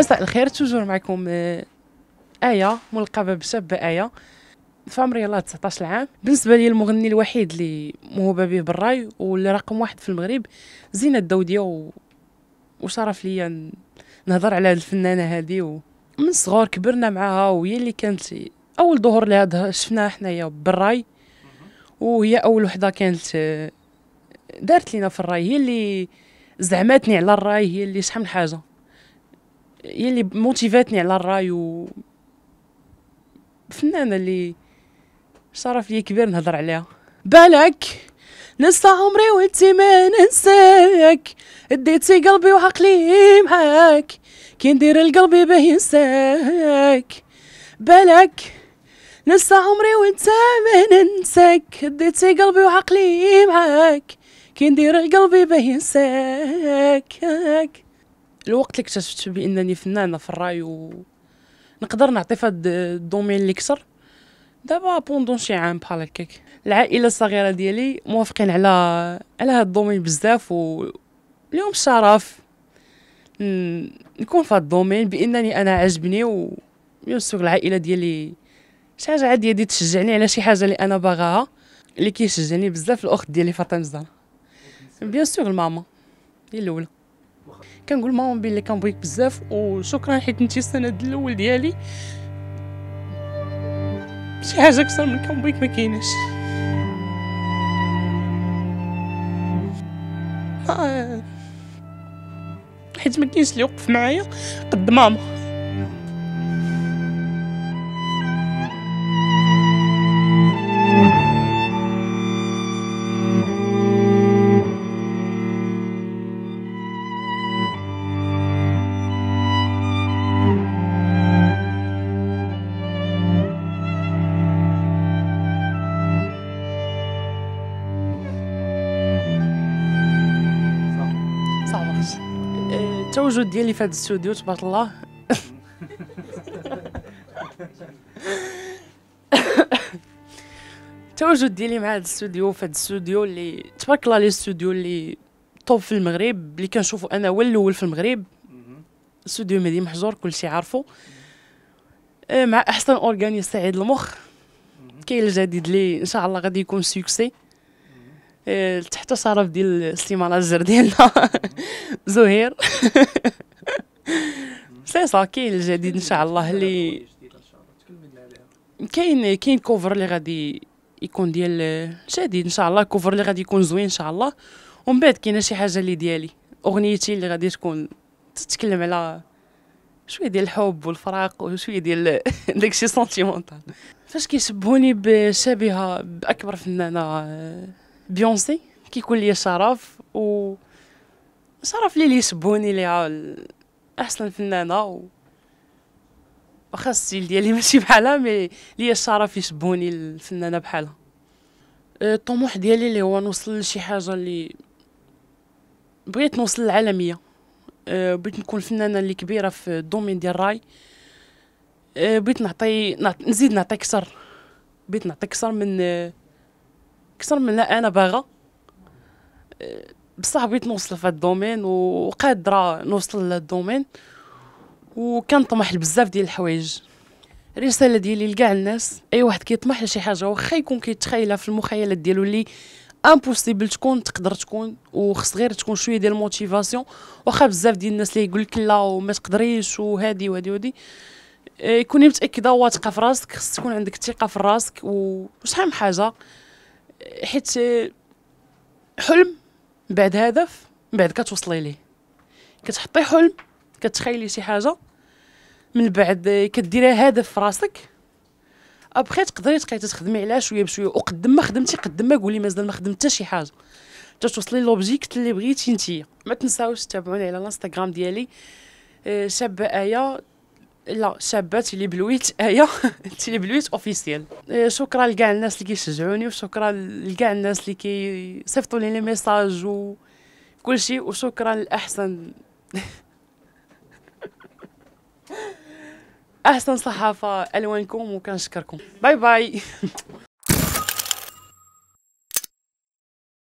مساء الخير توجور معكم آه، آية ملقبة بشابة آية في عمري يلاه 19 عام بالنسبه لي المغني الوحيد اللي موهوبه به بالراي واللي رقم واحد في المغرب زينة الدودية و... وشرف ليا نهضر على هاد الفنانه هادي ومن الصغر كبرنا معاها وهي اللي كانت اول ظهور لها شفناها حنايا بالراي وهي اول وحده كانت آه، دارت لينا في الراي هي اللي زعمتني على الراي هي اللي شحال من حاجه هي اللي موتيفاتني على الراي و فنانه اللي شرف لي كبير نهضر عليها بالك نسى عمري وانتي ما ننساك اديتي قلبي وعقلي معاك كي ندير القلب باه ينساك بالك نسى عمري وانت ما ننساك اديتي قلبي وعقلي معاك كي ندير القلب باه ينساك الوقت اللي اكتشفت بانني فنانه في الراي ونقدر نعطي في هاد الدومين اللي كثر دابا بوندون شي عام بحال هكاك العائله الصغيره ديالي موافقين على على هاد الدومين بزاف و اليوم شرف نكون في هاد الدومين بانني انا عجبني و يوسف العائله ديالي شي حاجه عاديه دي تشجعني على شي حاجه اللي انا باغاها اللي كيشجعني بزاف الاخت ديالي فاطمه الزهراء بيان سور الماما هي الاولى كنقول ماما بلي كنبغيك بزاف وشكرا حيت انت السند الاول ديالي شي حاجه اكثر من كنبغيك ما كاينش آه. حيت ما كاينش اللي يوقف معايا قد ماما الانجليزي التواجد ديالي في هذا الاستوديو تبارك الله التواجد ديالي مع هذا الاستوديو في هذا الاستوديو اللي تبارك الله الاستوديو اللي طوب في المغرب اللي كنشوفو انا هو الاول في المغرب استوديو مدي محجور كلشي عارفو مع احسن اورغانيست سعيد المخ كاين الجديد اللي ان شاء الله غادي يكون سيكسي آه، تحت الشرف ديال السي ماناجر ديالنا زهير سي سا كاين الجديد ان شاء الله اللي كاين كاين كوفر اللي غادي يكون ديال جديد ان شاء الله كوفر اللي غادي يكون زوين ان شاء الله ومن بعد كاينه شي حاجه اللي ديالي اغنيتي اللي غادي تكون تتكلم على شويه ديال الحب والفراق وشويه ديال داكشي سونتيمونتال فاش كيشبهوني بشبيهه باكبر فنانه آه، بيونسي كيكون لي شرف و شرف لي لي شبوني ليها احسن فنانه و واخا السيل ديالي ماشي بحالها مي ليا الشرف يشبوني الفنانه بحالها الطموح ديالي اللي هو نوصل لشي حاجه اللي بغيت نوصل للعالميه بغيت نكون فنانه اللي كبيره في الدومين ديال الراي بغيت نعطي نزيد نعطي اكثر بغيت نعطي اكثر من اكثر من انا باغا أه، بصح بغيت نوصل في الدومين وقادره نوصل للدومين طمح لبزاف ديال الحوايج رسالة ديالي لكاع الناس اي واحد كيطمح لشي حاجه واخا يكون كيتخيلها في المخيلات ديالو اللي امبوسيبل تكون تقدر تكون وخص غير تكون شويه ديال الموتيفاسيون واخا بزاف ديال الناس اللي يقول لك لا وما تقدريش وهادي وهادي وهادي أه، كوني متاكده واثقه في راسك خص تكون عندك الثقه في راسك وشحال من حاجه حيت حلم من بعد هدف من بعد كتوصلي ليه كتحطي حلم كتخيلي شي حاجه من بعد كديري هدف في راسك ابخي تقدري تبقاي تخدمي عليها شويه بشويه وقدم ما خدمتي قدم ما قولي مازال ما خدمت حتى شي حاجه حتى توصلي لوبجيكت اللي بغيتي انت ما تنساوش تتابعوني على الانستغرام ديالي آه، شابه ايه لا شابات اللي بلويت ايا تيلي اللي بلويت اوفيسيال آه، شكرا لكاع الناس اللي كيشجعوني وشكرا لكاع الناس اللي كيصيفطوا لي لي ميساج وكل شيء وشكرا لاحسن احسن صحافه الوانكم وكنشكركم باي باي